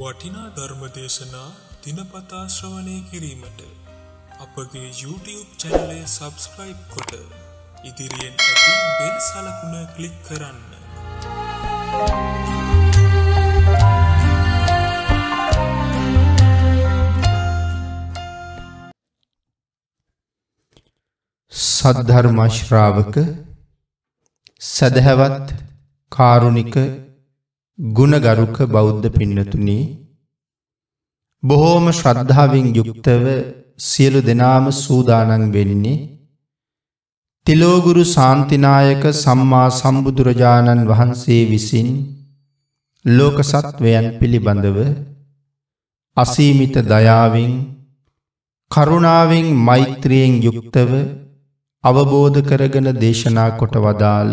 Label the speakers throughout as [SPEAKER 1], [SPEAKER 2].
[SPEAKER 1] වටිනා ධර්මදේශනා දිනපතාශ්‍රවනය කිරීමට අපගේ YouTube චැනලය සබස්ක්‍රයිබ් කොට ඉදිරියෙන් ඇති බෙල් සලකුණ කලික් කරන්න. Thank you. සද්ධර්මශ්‍රාවක සැදැහැවත් කාරුණික ගුණගරුක බෞද්ධ පින්නතුනි බොහෝම ශ්‍රද්ධාවෙන් යුක්තව සියලු දෙනාම සූදානන් වෙන්නේ තිලෝගුරු සාන්තිනායක සම්මා සම්බුදුරජාණන් වහන්සේ විසින් ලෝක සත්වයන් පිළිබඳව අසීමිත දයාවෙන් කරුණාවෙන් මෛත්‍රියෙන් යුක්තව අවබෝධ කරගෙන දේශනා කොට වදාළ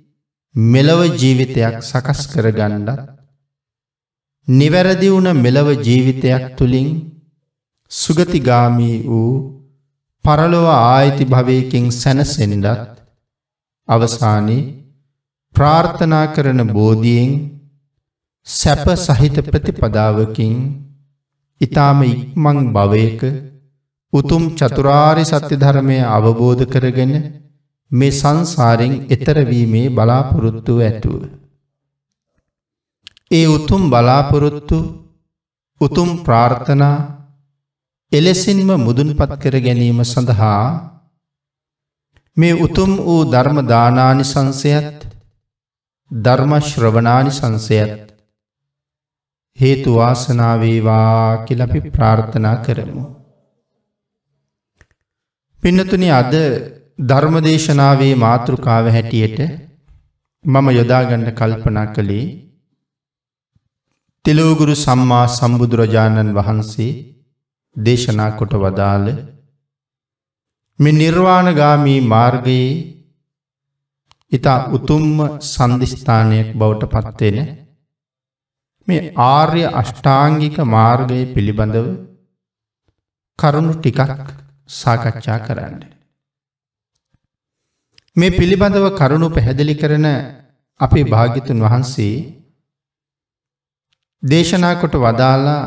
[SPEAKER 1] මෙලොව ජීවිතයක් සකස් කරගණ්ඩත් නිවැරදි වුණ මෙලොව ජීවිතයක් තුළින් සුගතිගාමී වූ පරලොව ආයිති භවයකින් සැනසෙන්ඩත් අවසානයේ ප්‍රාර්ථනා කරන බෝධියෙන් සැප සහිත ප්‍රතිපදාවකින් ඉතාම ඉක්මං භවයක උතුම් චතුරාරි සත්‍ය ධර්මය අවබෝධ කරගෙන මේ සංසාරෙන් එතරවීමේ බලාපොරොත්තු ඇතුව. ඒ උතුම් බලාපොරොත්තු උතුම් ප්‍රාර්ථනා එලෙසින්ම මුදුන්පත් කර ගැනීම සඳහා මේ උතුම් වූ ධර්මදානානි සංසයත් ධර්මශ්‍රවනානි සංසයත් හේතු වාසනාවේවා කිලපි ප්‍රාර්ථනා කරමු. පින්නතුනි අද ධර්මදේශනාවේ මාතෘකාව හැටියට මම යොදාගණ්ඩ කල්පනා කළේ තෙලෝගුරු සම්මා සම්බුදුරජාණන් වහන්සේ දේශනා කොට වදාළ මෙ නිර්වාණගාමී මාර්ගයේ ඉතා උතුම්ම සන්ධිස්ථානයක් බවට පත්වෙන මේ ආර්ය අෂ්ටාංගික මාර්ගය පිළිබඳව කරුණු ටිකක් සාකච්ඡා කරන්නේ. මේ පිළිබඳව කරුණු පැහැදිලි කරන අපේ භාගිතුන් වහන්සේ දේශනා කොට වදාලා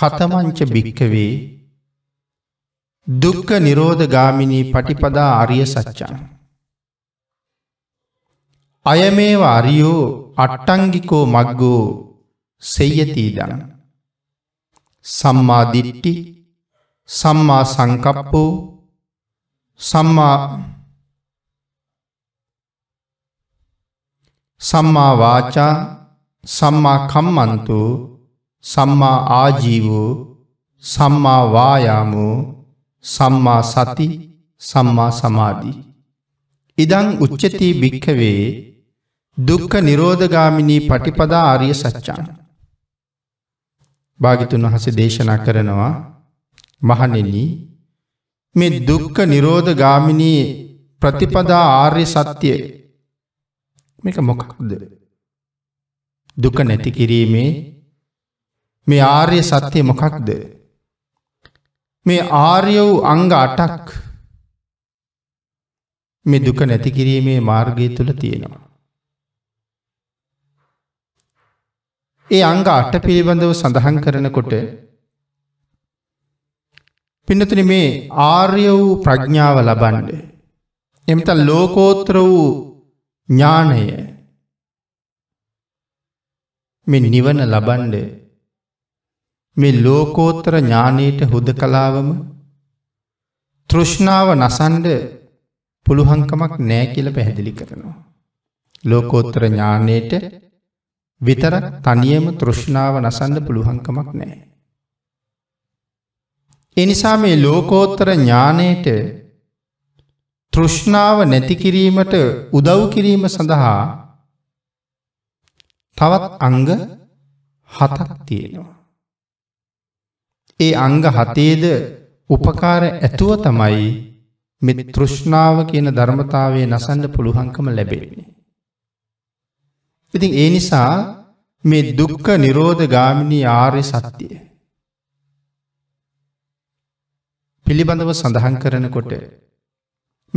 [SPEAKER 1] කතමංච භික්කවේ දුක්ක නිරෝධ ගාමිණී පටිපදා අරිය සච්චන්. අය මේ වාරියෝ අට්ටංගිකෝ මක්ගෝ සෙය්‍යතී දන. සම්මා දිට්ටි සම්මා සංකප්පෝ සම්මා සම්මා වාචා සම්මා කම්මන්තු සම්මා ආජීවෝ සම්මා වායාමෝ සම්මා සති සම්මා සමාධී. ඉදං උච්චති භික්කවේ දුක්ක නිරෝධගාමිණී පටිපදා ආරිය සච්චාන. භාගිතුන් වහස දේශනා කරනවා මහනෙනී මේ දුක්ඛ නිරෝධ ගාමිනී ප්‍රතිපදා ආර්ය සත්‍යය මේක මොකක්ද දුක නැති කිරීමේ මේ ආර්ය සත්‍යය මොකක්ද මේ ආර්ය වූ අංග අටක් මේ දුක නැති කිරීමේ මාර්ගය තුළ තියෙනවා ඒ අංග අට පිළිබඳව සඳහන් කරනකොට පිනතුන මේ ආර්ය වූ ප්‍රඥාව ලබන්ඩ. එමත ලෝකෝත්‍ර වූ ඥානය මෙ නිවන ලබන්ඩ මේ ලෝකෝත්තර ඥානයට හුද කලාවම තෘෂ්ණාව නසන්ඩ පුළුහංකමක් නෑ කියල පැහැදිලි කරනවා. ලෝකෝත්තර ඥානයට විතර තනියම තෘෂ්ණාව නසන්ඩ පුළුහංකමක් නෑ. එනිසා මේ ලෝකෝත්තර ඥානයට තෘෂ්ණාව නැතිකිරීමට උදව් කිරීම සඳහා තවත් අංග හතක් තියෙනවා. ඒ අංග හතේද උපකාර ඇතුව තමයි මෙ තෘෂ්ණාව කියන ධර්මතාවේ නසන්න පුළුහංකම ලැබෙන්නේ. ඉතින් ඒ නිසා මේ දුක්ක නිරෝධ ගාමිණී ආර්ය සත්‍යය පිළිබඳව සඳහන් කරනකොට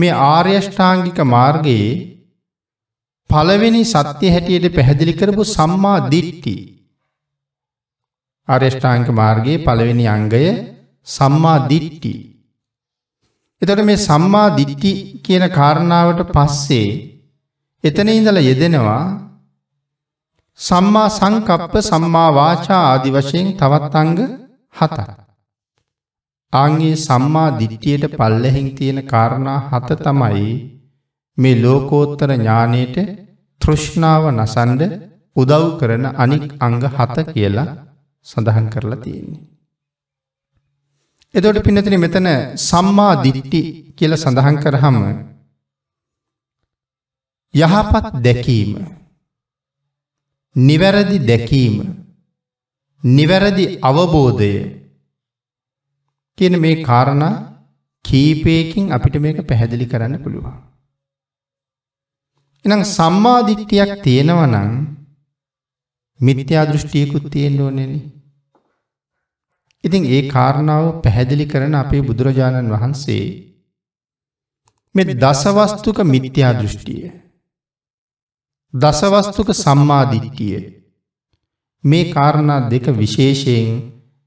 [SPEAKER 1] මේ ආර්යෂ්ඨාංගික මාර්ගයේ පළවෙනි සත්‍ය හැටියට පැහැදිලි කරපු සම්මා දිට්ටි. ආර්යෂ්ඨාංග මාර්ගයේ පළවෙනි අංගය සම්මා දිට්ටි. එතට මේ සම්මා දිට්ටි කියන කාරණාවට පස්සේ එතන ඉඳල යෙදෙනවා සම්මා සංකප්ප සම්මා වාචා ආදි වශයෙන් තවත් අංග හතක්. අංගේ සම්මා දිට්ටියට පල්ලෙහින් තියෙන කාරණා හත තමයි මේ ලෝකෝත්තර ඥානයට තෘෂ්ණාව නසන්ඩ උදව් කරන අනික් අංග හත කියලා සඳහන් කරලා තියෙන්නේ. එතොට පිනතින මෙතන සම්මා දිට්ටි කියල සඳහන් කරහම යහපත් දැකීම නිවැරදි දැකීම නිවැරදි අවබෝධය කියන මේ කාරණා කීපයකින් අපිට මේක පැහැදිලි කරන්න පුළුවන්. එනම් සම්මාධිට්ටියක් තියෙනවනං මිත්‍යා දෘෂ්ටියකුත් තියෙන් ඕනෙන. ඉතින් ඒ කාරණාව පැහැදිලි කරන අපේ බුදුරජාණන් වහන්සේ මෙ දසවස්තුක මිත්‍යා දෘෂ්ටිය. දසවස්තුක සම්මාධිට්ටිය මේ කාරණා දෙක විශේෂයෙන්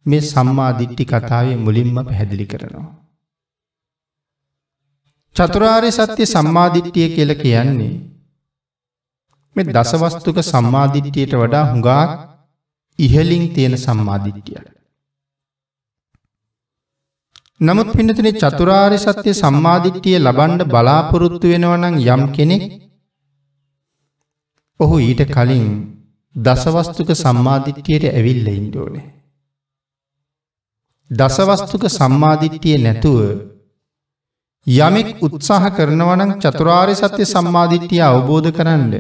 [SPEAKER 1] මේ සම්මාධිට්ටි කතාවේ මුලින්ම පැහැදිලි කරනවා.
[SPEAKER 2] චතුරාරි සත්‍යය සම්මාධිට්ටිය කියල කියන්නේ
[SPEAKER 1] මේ දසවස්තුක සම්මාධිට්ටියට වඩා හුඟා ඉහලින් තියෙන සම්මාධිට්ටියට. නමුත් පිනතින චතුරාරි සත්‍යය සම්මාධිට්ටිය ලබන්ඩ බලාපොරොත්තු වෙනවනං යම් කෙනෙක් ඔහු ඊට කලින් දසවස්තුක සම්මාධිට්ටියට ඇවිල්ල ඉන්ඩෝනේ. දසවස්තුක සම්මාධිට්ටිය නැතුව යමෙක් උත්සාහ කරනවනං චතුරාරය සත්‍යය සම්මාධිට්ටිය අවබෝධ කරන්න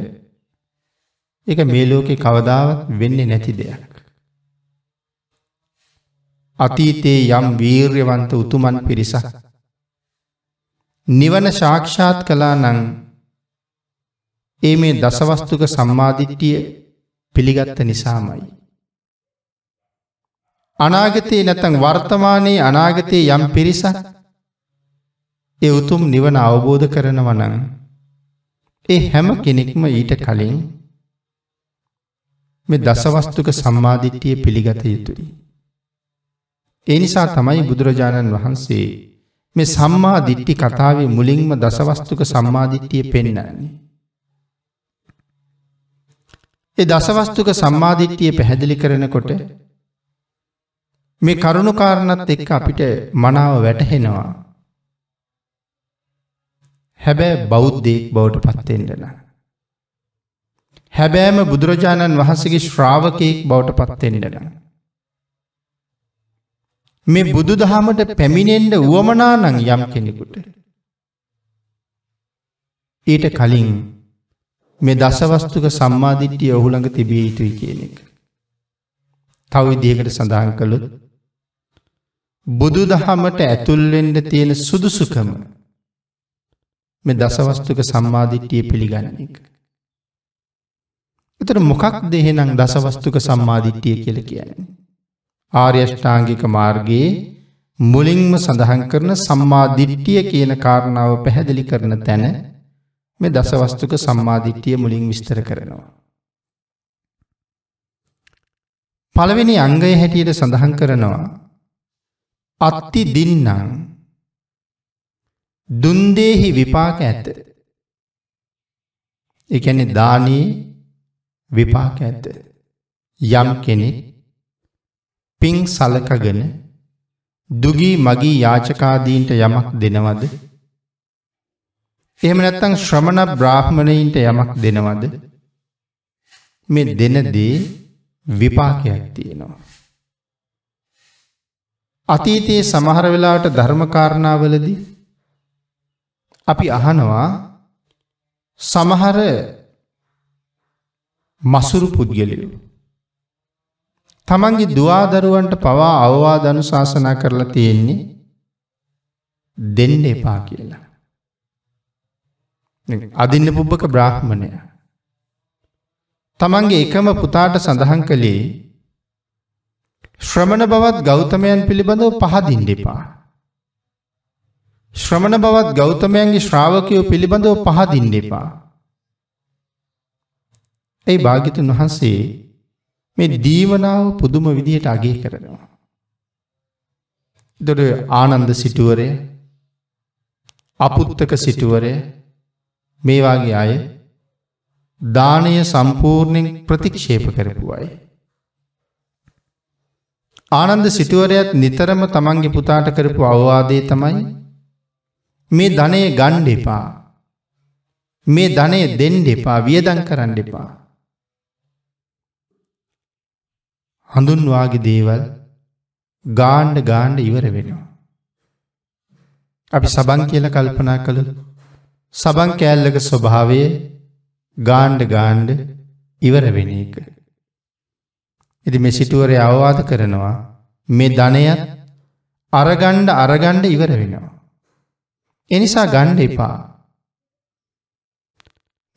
[SPEAKER 1] එක මේ ලෝකෙ කවදාවත් වෙන්නේ නැති දෙයක්. අතීතයේ යම් වීර්යවන්ත උතුමන් පිරිස. නිවන ශාක්ෂාත් කලා නං ඒ මේ දසවස්තුක සම්මාධිට්ටිය පිළිගත්ත නිසාමයි. අනාගතයේ නැතන් වර්තමානයේ අනාගතයේ යම් පිරිසක් ඒ උතුම් නිවන අවබෝධ කරනවනං. ඒ හැම කෙනෙක්ම ඊට කලින් මේ දසවස්තුක සම්මාධිට්ටිය පිළිගත යුතුයි. ඒ නිසා තමයි බුදුරජාණන් වහන්සේ මේ සම්මා දිට්ටි කතාවේ මුලින්ම දසවස්තුක සම්මාධිට්ටිය පෙන්නන්නේ. ඒ දසවස්තුක සම්මාධිට්ටිය පැහැදිලි කරනකොට මේ කරුණු කාරණත් එක්ක අපිට මනාව වැටහෙනවා. හැබැ බෞද්ධයෙක් බවට පත්තෙන්ටන. හැබෑම බුදුරජාණන් වහන්සගේ ශ්‍රාවකයෙක් බවට පත්තෙන්ටන. මේ බුදු දහමට පැමිණෙන්ට වුවමනා නං යම් කෙනෙකුට. ඊට කලින් මේ දසවස්තුක සම්මාධිට්ටිය ඔහුළඟ තිබිය යුතුයි කියන එක. තව විදිහකට සඳහන් කළුත් බුදුදහමට ඇතුල්වෙන්ඩ තියෙන සුදුසුකම මෙ දසවස්තුක සම්මාධිට්ටිය පිළිගන්න එක. එතට මොකක් දෙහෙනම් දසවස්තුක සම්මාධිට්ටිය කියල කියන්නේ. ආර්යෂ්ඨාංගික මාර්ගයේ මුලින්ම සඳහන් කරන සම්මාධිට්ටිය කියන කාරණාව පැහැදිලි කරන තැන මේ දසවස්තුක සම්මාධිට්ටිය මුලින් විස්තර කරනවා. පළවෙනි අංගය හැටියට සඳහන් කරනවා අත්ති දින්නම් දුන්දේහි විපාක ඇත එකන දානී විපාක ඇත යම් කෙනෙක් පින් සලකගෙන දුගී මගී යාචකාදීන්ට යමක් දෙනවද එහෙම නැත්තං ශ්‍රමණ බ්‍රාහ්මණයින්ට යමක් දෙනවද මේ දෙනදේ විපාකයක් තියෙනවා
[SPEAKER 2] අතීතයේ සමහර වෙලාට ධර්මකාරණාවලදී
[SPEAKER 1] අපි අහනවා සමහර මසුරු පුද්ගලිලු. තමන්ගේ දවාදරුවන්ට පවා අවවා දනුශාසනා කරලා තියෙන්නේ දෙන්න එපා කියලා. අදින්න පුබ්බක බ්‍රාහ්මණය. තමන්ගේ එකම පුතාට සඳහන් කළේ ශ්‍රමණ බවත් ගෞතමයන් පිළිබඳව පහදින් දෙපා. ශ්‍රමණ බවත් ගෞතමයන්ගේ ශ්‍රාවකයෝ පිළිබඳව පහදින් දෙපා. ඇයි භාගිතුන් වහන්සේ මේ දීවනාව පුදුම විදිහට අගේ කරනවා. දොඩ ආනන්ද සිටුවරය අපුත්තක සිටුවරය මේවාගේ අය දානය සම්පූර්ණයෙන් ප්‍රතික්ෂේප කරපුවායි. ආනන්ද සිටුවරයත් නිතරම තමන්ගේ පුතාට කරපු අවවාදේ තමයි මේ ධනය ගණ්ඩ එපා මේ ධනය දෙන්ඩ එපා වියදං කරන්න එපා හඳුන්වාගේ දේවල් ගාණ්ඩ ගාණ්ඩ ඉවර වෙනවා අපි සබන් කියල කල්පනා කළ සබන් කෑල්ලක ස්වභාවය ගාණ්ඩ ගාණ්ඩ ඉවර වෙන එක ඉති මෙ සිටුවරය අවවාද කරනවා මේ ධනයත් අරගණ්ඩ අරගණ්ඩ ඉවර වෙනවා. එනිසා ගණ්ඩ එපා.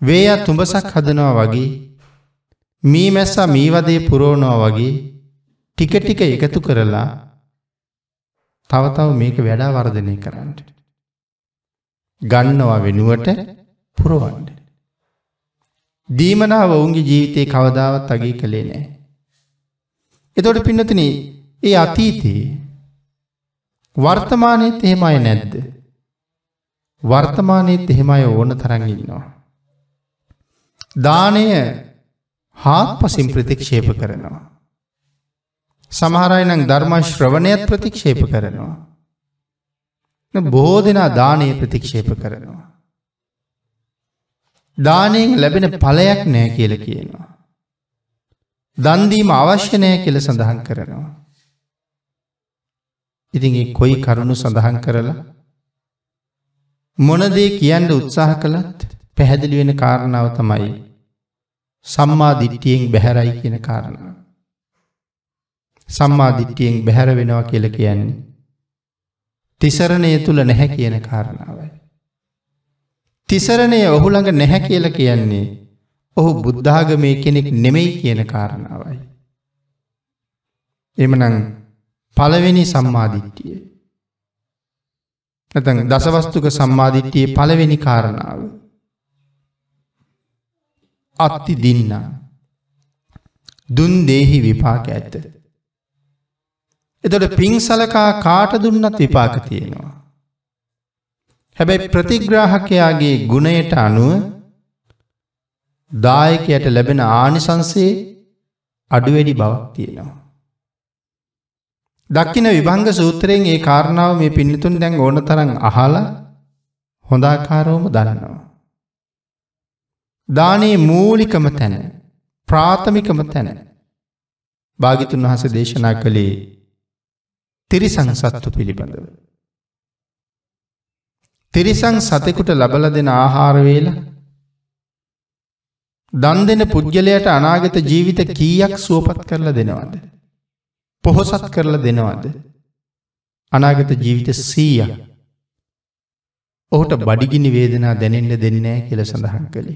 [SPEAKER 1] වේයත් තුඹසක් හදනවා වගේ මී මැස්සා මීවදේ පුරෝණවා වගේ ටික ටික එකතු කරලා තවතව මේක වැඩා වර්ධනය කරන්නට. ගන්නවා වෙනුවට පුරවන්ඩ. දීමනාව ඔවුන්ගේ ජීවිතය කවදාවත් අගේ කළේ නෑ. එතොට පින්නතින ඒ අතීතයේ වර්තමානයත් එහෙම අය නැද්ද. වර්තමානයත් එහෙම අය ඕන තරගඉන්නවා. දානය හාත් පසින් ප්‍රතික්ෂේප කරනවා. සමහරයිනං ධර්මශ්‍රවණයත් ප්‍රතික්ෂේප කරනවා. බෝ දෙනා දානය ප්‍රතික්ෂේප කරනවා. දානයෙන් ලැබෙන පලයක් නෑ කියල කියනවා. දන්දීම අවශ්‍යනය කෙල සඳහන් කරනවා. ඉතින් කොයි කරුණු සඳහන් කරලා මොනදේ කියන්න උත්සාහ කළත් පැහැදිලි වෙන කාරණාව තමයි සම්මා දිට්ටියෙන් බැහැරයි කියන කාරණාව. සම්මා දිට්ටියෙන් බැහැර වෙනවා කියල කියන්නේ. තිසරණය තුළ නැහැ කියන කාරණාවයි. තිසරණය ඔහුළඟ නැහැ කියල කියන්නේ ඔහු බුද්ධාගමය කෙනෙක් නෙමෙයි කියන කාරණාවයි. එමනං පළවෙනි සම්මාධිට්ටිය. නැතන් දසවස්තුක සම්මාධිට්ටියේ පළවෙනි කාරණාව. අත්ති දින්න. දුන් දේහි විපාක ඇත්ත. එතොට පින් සලකා කාට දුන්නත් විපාක තියෙනවා. හැබැයි ප්‍රතිග්‍රාහකයාගේ ගුණයට අනුව දායකයට ලැබෙන ආනිසංසේ අඩුවැඩි බවක් තියෙනවා. දක්කින විභංග සූත්‍රයෙන් ඒ කාරණාව මේ පිණිතුන් දැන් ඕන තරන් අහලා හොඳාකාරෝම දරනවා. දානයේ මූලිකම තැන ප්‍රාථමිකම තැන භාගිතුන් වහස දේශනා කළේ තිරිසං සත්තු පිළිබඳව. තිරිසං සතෙකුට ලබල දෙන ආහාරවේලා දන් දෙන පුද්ගලයට අනාගත ජීවිත කීයක් සුවපත් කරලා දෙනවද. පොහොසත් කරලා දෙනවද. අනාගත ජීවිත සීය ඔහුට බඩිගිනි වේදනා දැනෙන්ට දෙන්නේ කියල සඳහන් කළේ.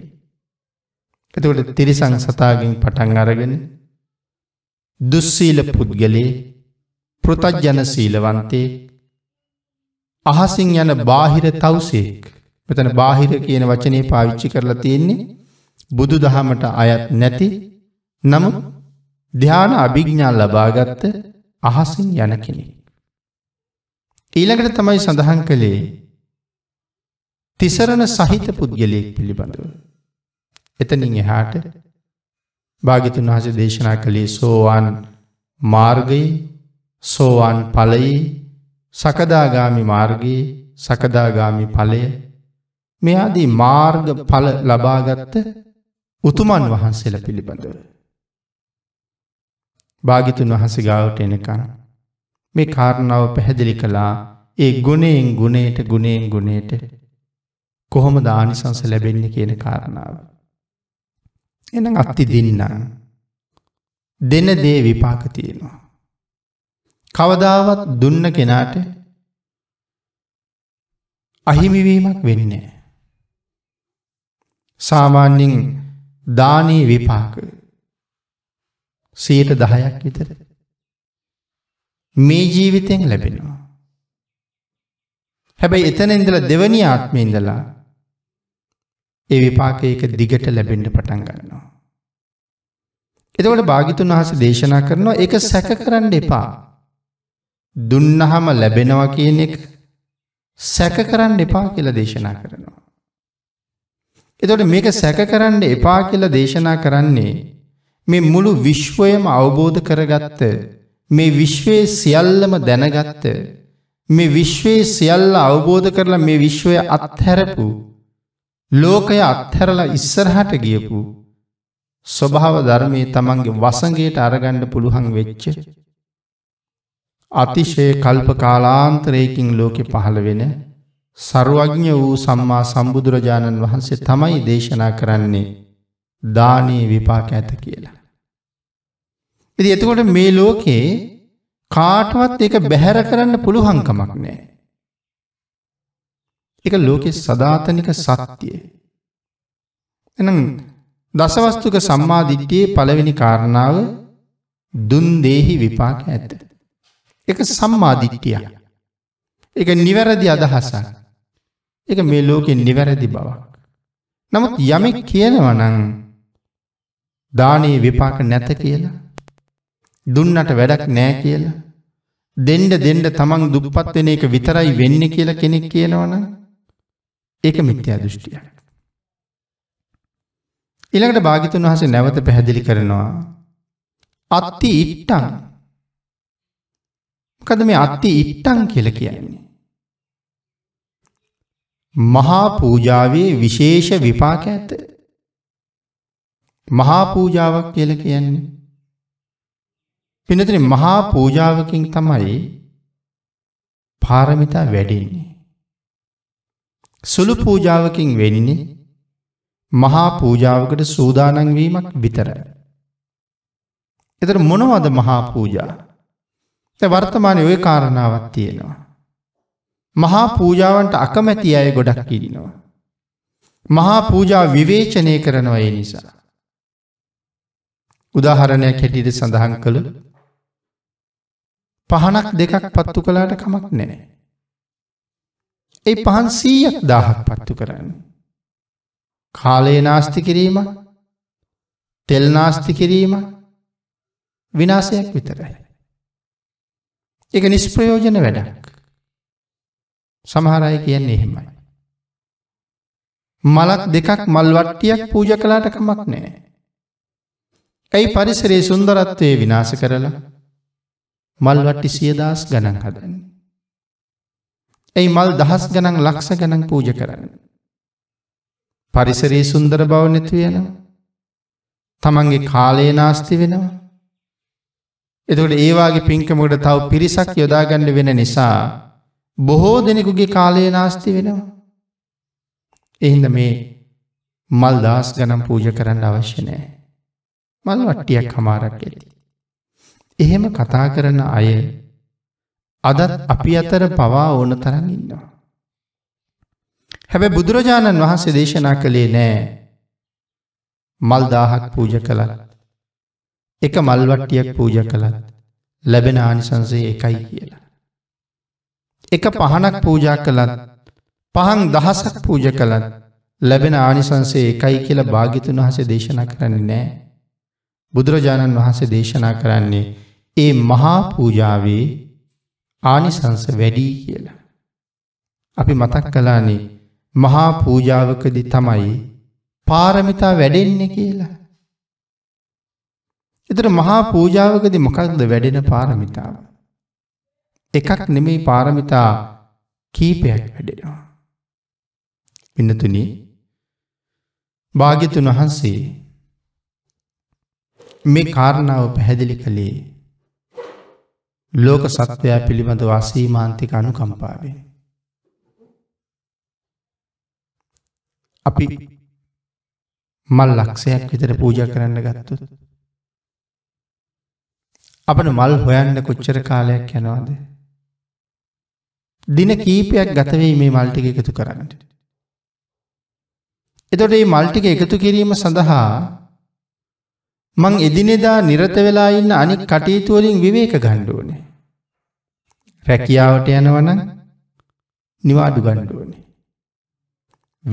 [SPEAKER 1] එතකොට තිරිසං සතාගෙන් පටන් අරගෙන දුස්සීල පුද්ගලේ පෘතජ්ජන සීලවන්තේ අහසින් යන බාහිර තවසේක් මෙතන බාහිර කියන වචනය පාවිච්චි කරලා තියෙන්නේ බුදු දහමට අයත් නැති නමුත් ධ්‍යාන අභිග්ඥාල් ලබාගත්ත අහසින් යන කෙනෙක්. ඊළඟට තමයි සඳහන් කළේ තිසරණ සහිත පුද්ගලයෙක් පිළිබඳව. එතනින් එහාට භාගිතුන් වහස දේශනා කළේ සෝවාන් මාර්ගයේ සෝවාන් පලයේ සකදාගාමි මාර්ගයේ සකදාගාමි පලය මෙයාදී මාර්ග පල ලබාගත්ත උතුමන් වහන්සේල පිළිබඳව. භාගිතුන් වහන්සේ ගාවට එනකන්.
[SPEAKER 2] මේ කාරණාව
[SPEAKER 1] පැහැදිලි කළා ඒ ගුණයෙන් ගුණයට ගුණයෙන් ගුණයට කොහොම දානිසංස ලැබෙන්න කියන කාරණාව. එන අත්ති දින්නම්. දෙන දේ විපාක තියෙනවා. කවදාවත් දුන්න කෙනාට අහිමිවීමක් වෙන්නේ. සාමාන්‍යෙන් දානී විපාක සීට දහයක් විතර මේ ජීවිතයෙන් ලැබෙනවා. හැබැයි එතන ඉඳල දෙවනි ආත්මය ඉඳලා ඒ විපාකයක දිගට ලැබෙන්ට පටන් ගන්නවා. එතකොට භාගිතුන් වහස දේශනා කරනවා එක සැක කරන්න එපා. දුන්නහම ලැබෙනවා කියන එක සැක කරන්න එපා කියලා දේශනා කරනවා. එතොට මේක සැක කරන්න එපා කියලා දේශනා කරන්නේ මේ මුළු විශ්වයම අවබෝධ කරගත්ත මේ විශ්වයේ සියල්ලම දැනගත්ත මේ විශ්වයේ සියල්ල අවබෝධ කරලා මේ විශ්වය අත්හැරපු ලෝකය අත්හැරලා ඉස්සරහට ගියපු ස්වභාව ධර්මය තමන්ගේ වසගේට අරගණ්ඩ පුළුහන් වෙච්ච.
[SPEAKER 2] අතිශය කල්ප කාලාන්තරයකින් ලෝකෙ
[SPEAKER 1] පහළ වෙන සරුවඥ වූ සම්මා සම්බුදුරජාණන් වහන්සේ තමයි දේශනා කරන්නේ දානී විපාක ඇත කියලා. ඉති එතකොට මේ ලෝකයේ කාටවත් එක බැහැර කරන්න පුළුහංකමක් නෑ. එක ලෝකෙ සධාතනික සත්‍යය. එනම් දසවස්තුක සම්මාධිට්ටියේ පළවෙනි කාරණාව දුන්දේහි විපාක ඇත. එක සම්මාධිට්ටිය. එක නිවැරදි අදහසක්. එක මේ ලෝකෙන් නිවැරදි බවක්. නමුත් යමෙක් කියනවනං දානයේ විපාක නැත කියලා. දුන්නට වැඩක් නෑ කියලා. දෙන්ඩ දෙන්ඩ තමන් දුපපත් වෙන එක විතරයි වෙන්න කියලා කෙනෙක් කියනවන ඒක මිත්‍යා දෘෂ්ටිය. ඉළඟට භාගිතුන් වහස නැවත පැහැදිලි කරනවා. අත්ති ඉට්ටන් කද මේ අත්ති ඉට්ටන් කියල කියන්නේ. මහා පූජාවේ විශේෂ විපාක ඇත. මහා පූජාවක් කියල කියන්නේ. පිනතින මහා පූජාවකින් තමයි පාරමිතා වැඩෙන්නේ. සුළු පූජාවකින් වෙනිනේ මහා පූජාවකට සූදානංවීමක් විතර. එතර මොනවද මහා පූජා. වර්තමානය ඔය කාරණාවත් තියෙනවා. මහා පූජාවන්ට අකමැති අය ගොඩක් ඉරිනවා. මහා පූජා විවේචනය කරනවා ඒ නිසා. උදාහරණයක් හැටියට සඳහන් කළ පහනක් දෙකක් පත්තු කලාට කමක් නෑ. ඒ පහන් සීයක් දාහක් පත්තු කරන්න. කාලයේ නාස්ති කිරීම තෙල් නාස්ති කිරීම විනාසයක් විතරයි. එක නිස්ප්‍රයෝජන වැඩක්. සමහර අය කියන්නේ එහෙමයි. මලක් දෙකක් මල්වට්ටියක් පූජ කලාට කමක් නෑ.
[SPEAKER 2] ඇයි පරිසරේ සුන්දරත්වය
[SPEAKER 1] විනාස කරලා මල්වට්ටි සියදස් ගණන් හදන්න. ඇයි මල් දහස් ගනන් ලක්ස ගනන් පූජ කරන්න. පරිසරේ සුන්දර බව නැති වෙනවා. තමන්ගේ කාලය නාස්ති වෙනවා. එතුට ඒවාගේ පින්කමට තව පිරිසක් යොදාගන්න වෙන නිසා බොහෝ දෙනෙකුගේ කාලය නාස්ති වෙනවා. එහින්ද මේ මල් දස් ගනම් පූජ කරන්න අවශ්‍ය නෑ. මල් වට්ටියක් හමාරක් ඇති. එහෙම කතා කරන අය අදත් අපි අතර පවා ඕන තරන් ඉන්නවා. හැබැ බුදුරජාණන් වහන්සේ දේශනා කළේ නෑ මල් දාහක් පූජ කළලත්. එක මල්වට්ටියක් පූජ කළත් ලැබෙන ආනිසන්සේ එකයි කියලා. එක පහනක් පූජා කළත් පහන් දහසක් පූජ කළත් ලැබෙන ආනිසන්සේ එකයි කියල භාගිතුන් වහසේ දේශනා කරන්නේ නෑ. බුදුරජාණන් වහන්සේ දේශනා කරන්නේ ඒ මහා පූජාවේ ආනිසංස වැඩී කියලා. අපි මතක් කලානේ මහා පූජාවකදි තමයි පාරමිතා වැඩෙන්නේ කියලා. එතර මහා පූජාවකදි මොකක්ද වැඩෙන පාරමිතාව. එකක් නෙමෙයි පාරමිතා කීපයක් වැඩෙනවා. පින්නතුනි භාගිතුන් වහන්සේ මේ කාරණාව පැහැදිලි කළේ ලෝක සත්වයා පිළිබඳ වසීමාන්තික අනුකම්පාවෙන්. අපි මල් ලක්ෂයක් විතර පූජ කරන්න ගත්තුත්. අපට මල් හොයන්න කොච්චර කාලයක් යනවාද. දින කීපයක් ගතවෙයි මේ මල්ටික එකතු කරන්නට. එතොට ඒ මල්ටික එකතු කිරීම සඳහා මං එදිනෙදා නිරත වෙලා ඉන්න අනික් කටයුතුවලින් විවේක ගණ්ඩුවනේ.
[SPEAKER 2] රැකියාවට
[SPEAKER 1] යනවන නිවාඩු ගණ්ඩුවනේ.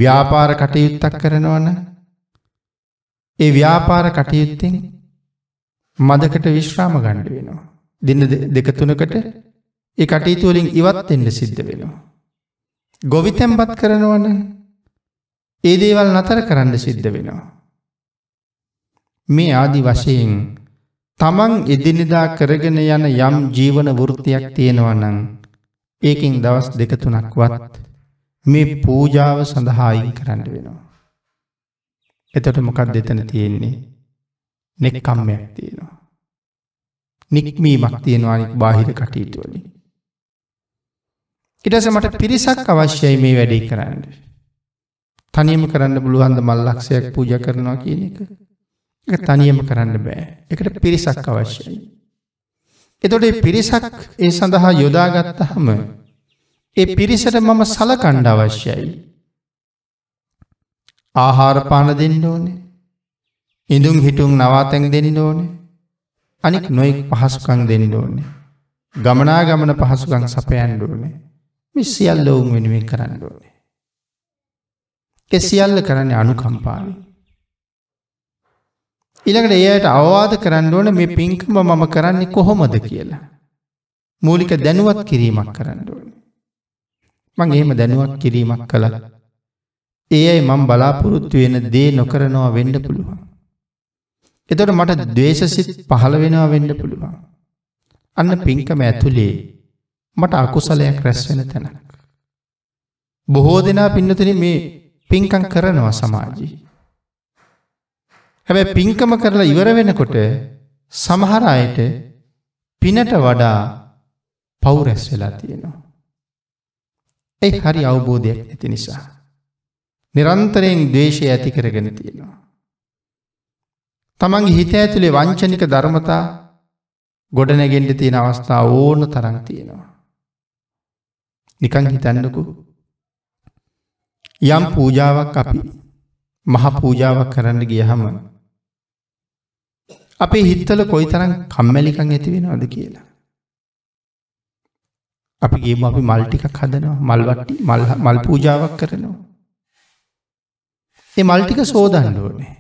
[SPEAKER 1] ව්‍යාපාර කටයුත්තක් කරනවන ඒ ව්‍යාපාර කටයුත්තෙන් මදකට විශ්‍රාම ගණ්ඩ වෙනවා. දින දෙක තුනකට ඒ කටයුතු වලින් ඉවත් වෙන්න සිද්ධ වෙනවා. ගොවිතැන්පත් කරනවන ඒ දේවල් නතර කරන්න සිද්ධ වෙනවා. මේ ආදි වශයෙන් තමන් එදිනෙදා කරගෙන යන යම් ජීවන වෘත්තියක් තියෙනවනං ඒකින් දවස් දෙකතුනක්වත් මේ පූජාව සඳහායින් කරන්න වෙනවා. එතට මොකක් දෙතන තියෙන්නේ නෙක් කම්මයක් තියෙනවා. නික්මීමක් තියෙනවානි බාහිර කටයුතුවලින්. ඉටස මට පිරිසක් අවශ්‍යයි මේ වැඩේ කරන්න. තනියම කරන්න පුළුවන්ද මල්ලක්ෂයක් පූජ කරනවා කියන එක. එක තනියම කරන්න බෑ එකට පිරිසක් අවශ්‍යයි. එතොට පිරිසක් ඒ සඳහා යොදාගත්ත හම
[SPEAKER 2] ඒ පිරිසට මම සලකණ්ඩ අවශ්‍යයි.
[SPEAKER 1] ආහාරපාන දෙන්න ඕනේ ඉඳුම් හිටුම් නවාතැන් දෙන්න ඕනේ අනික් නොයෙක් පහසුකං දෙන්න ඕනේ ගමනා ගමන පහසුකං සපයන්ඩ ඕනේ මේ සියල්ල ඔවුන් වෙනුවෙන් කරන්න ඕනේ. එ සියල්ල කරන්නේ අනුකම්පාව. ඉළඟට එයට අවවාද කරන්න ඕන මේ පින්කම මම කරන්නේ කොහොමද කියලා. මූලික දැනුවත් කිරීමක් කරන්න ඕන. මං එහෙම දැනුවත් කිරීමක් කළල. ඒයි මං බලාපොරොත්තු වෙන දේ නොකරනවා වෙන්ඩ පුළුවන්. එතොට මට දේශසිත් පහළ වෙනවා වෙන්ඩ පුළුවන්. අන්න පින්කම ඇතුළේ මට අකුසලයක් රැස්වෙන තැනක්. බොහෝ දෙනා පින්නතන මේ පින්කං කරනවා සමාජී. හැබැ පින්කම කරලා ඉවර වෙනකොට සමහර අයට පිනට වඩා පවුරැස් වෙලා තියෙනවා. ඒ හරි අවබෝධයක් ඇති නිසා. නිරන්තරයෙන් දේශය ඇති කරගෙන තියෙනවා. තමන්ගේ හිත ඇතුළේ වංචනික ධර්මතා ගොඩනැගෙන්ට තියෙන අවස්ථා ඕන තරන් තියෙනවා. නිකං හිතන්නකු යම් පූජාවක් අපි මහ පූජාවක් කරන්න ගියහම අපේ හිත්තල කොයි තරම් කම්මැලිකං ඇති වෙනවද කියලා අපි ගේම අපි මල් ටිකක් හදනවා මල්වට්ටි මල් පූජාවක් කරනවා. ඒ මල්ටික සෝදන්න ඕනේ.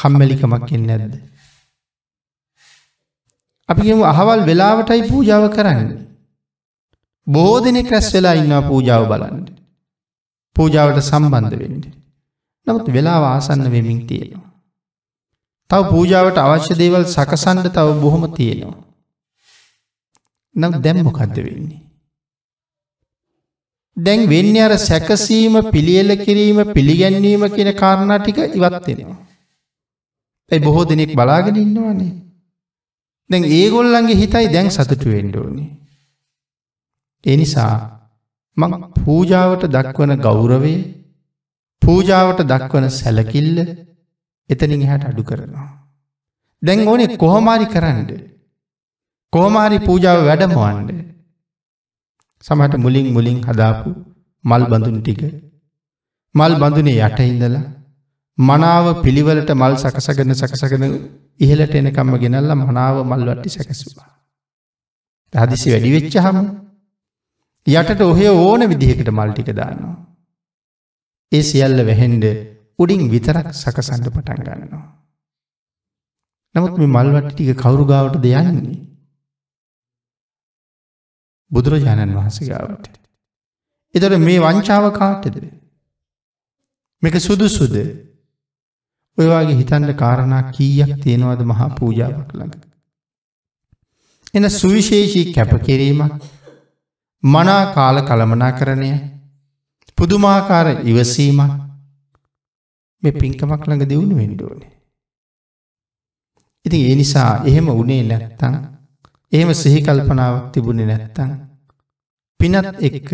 [SPEAKER 1] කම්මැලිකමක් එන්න ඇද. අපි කියමු අහවල් වෙලාවටයි පූජාව කරන්න. බෝ දෙනෙක් රැස් වෙලා ඉන්නවා පූජාව බලන්න. පූජාවට සම්බන්ධ වෙන්ඩ. නමුත් වෙලා වාසන්න වෙමින් තියෙනවා. තව පූජාවට අවශ්‍ය දේවල් සකසන්ඩ තව බොහොම තියෙනවා. නම් දැම්මොකක්ද වෙන්නේ. දැන් වෙන්න අර සැකසීම පිළියල කිරීම පිළිගැන්වීම කියෙන කාරණා ටික ඉවත්වෙනවා. ඇයි බොහෝ දෙනෙක් බලාගෙන ඉන්නවානේ දැන් ඒගොල්ලන්ගේ හිතයි දැන් සතුටු වෙන්ඩෝනි. එනිසා මං පූජාවට දක්වන ගෞරවේ පූජාවට දක්වන සැලකිල්ල එතනින් හැට අඩු කරනවා. දැන් ඕනේ කොහොමාරි කරන්න. කෝමාරි පූජාව වැඩමවන්ඩ. සමට මුලින් මුලින් හදාපු මල් බඳුන් ටික මල් බඳුනේ යට ඉඳලා මනාව පිළිවලට මල් සකසගෙන සකසගෙන ඉහලට එනකම්ම ගෙනල්ල මනාව මල්වට්ටි සැකැසුවා. හදිසි වැඩිවෙච්ච හම යටට ඔහේ ඕන විදිහකට මල්ටික දානවා. ඒ සියල්ල වැහෙන්ඩ උඩින් විතරක් සකසන්ඩ පටන් ගන්නවා. නමුත් මේ මල්වට්ටික කවුරුගාවට දෙයන්නේ. බුදුරජාණන් වහන්සේගාවට. එතොට මේ වංචාව කාටද. මේක සුදුසුද ඔයවාගේ හිතන්ට කාරණා කීයක් තියෙනවද මහා පූජාවක් ළඟ. එන සුවිශේෂී කැපකිරීමක් මනා කාල කළමනා කරණය පුදුමාකාර ඉවසීම මේ පින්කමක් ළඟ දියුණු වෙන්ඩෝනේ. ඉතින් ඒ නිසා එහෙම උනේ නැත්තං එහෙම සිහිකල්පනාවක් තිබුණේ නැත්තං පිනත් එක්ක